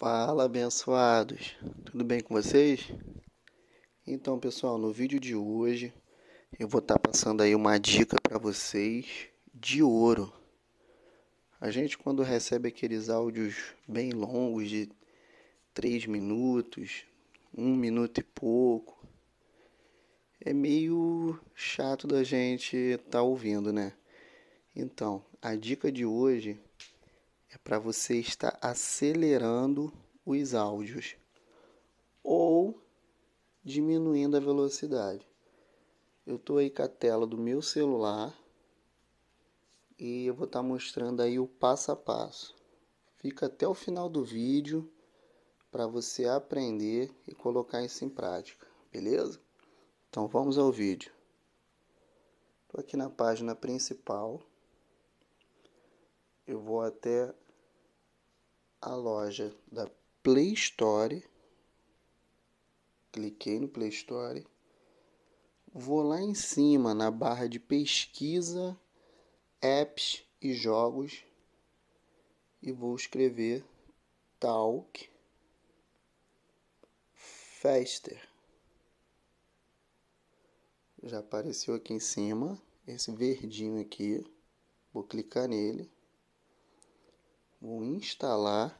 Fala abençoados, tudo bem com vocês? Então pessoal, no vídeo de hoje eu vou estar tá passando aí uma dica para vocês de ouro. A gente quando recebe aqueles áudios bem longos de 3 minutos, 1 minuto e pouco, é meio chato da gente estar tá ouvindo, né? Então, a dica de hoje para você estar acelerando os áudios ou diminuindo a velocidade. Eu estou aí com a tela do meu celular e eu vou estar tá mostrando aí o passo a passo. Fica até o final do vídeo para você aprender e colocar isso em prática, beleza? Então vamos ao vídeo. Estou aqui na página principal. Eu vou até a loja da Play Store. Cliquei no Play Store. Vou lá em cima na barra de pesquisa, apps e jogos e vou escrever Talk Fester. Já apareceu aqui em cima esse verdinho aqui. Vou clicar nele. Vou instalar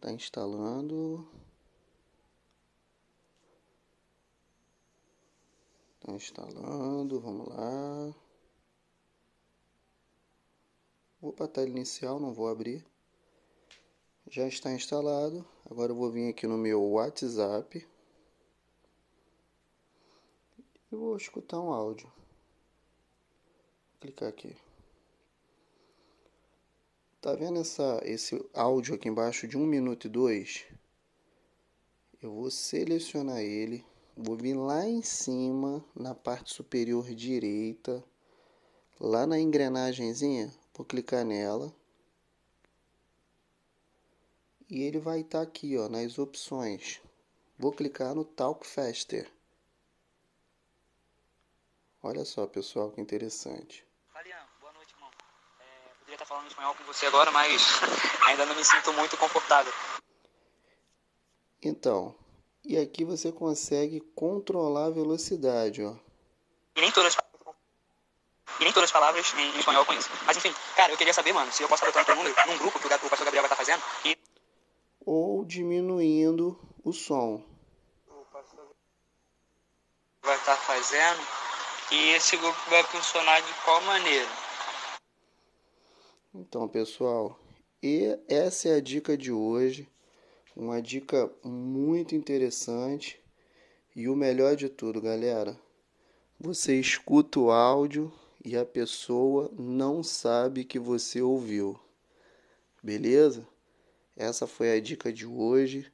Tá instalando. Tá instalando, vamos lá. Vou para a tela tá inicial, não vou abrir. Já está instalado. Agora eu vou vir aqui no meu WhatsApp. E vou escutar um áudio. Vou clicar aqui. Tá vendo essa, esse áudio aqui embaixo de 1 minuto e 2? Eu vou selecionar ele, vou vir lá em cima, na parte superior direita, lá na engrenagemzinha, vou clicar nela. E ele vai estar tá aqui, ó, nas opções. Vou clicar no Talk Faster. Olha só, pessoal, que interessante estar tá falando espanhol com você agora, mas ainda não me sinto muito confortável. Então, e aqui você consegue controlar a velocidade, ó. E nem todas e nem todas as palavras em espanhol eu conheço. Mas enfim, cara, eu queria saber, mano, se eu posso estar botando todo mundo num grupo que o pastor Gabriel vai estar tá fazendo e... Ou diminuindo o som. O pastor vai estar tá fazendo e esse grupo vai funcionar de qual maneira? Então, pessoal, e essa é a dica de hoje, uma dica muito interessante e o melhor de tudo, galera, você escuta o áudio e a pessoa não sabe que você ouviu. Beleza? Essa foi a dica de hoje.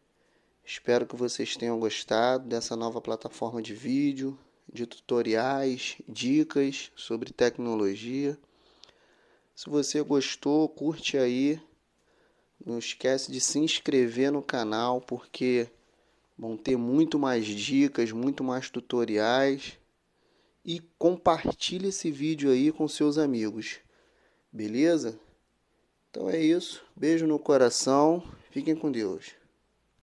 Espero que vocês tenham gostado dessa nova plataforma de vídeo, de tutoriais, dicas sobre tecnologia. Se você gostou, curte aí. Não esquece de se inscrever no canal porque vão ter muito mais dicas, muito mais tutoriais. E compartilhe esse vídeo aí com seus amigos. Beleza? Então é isso. Beijo no coração. Fiquem com Deus.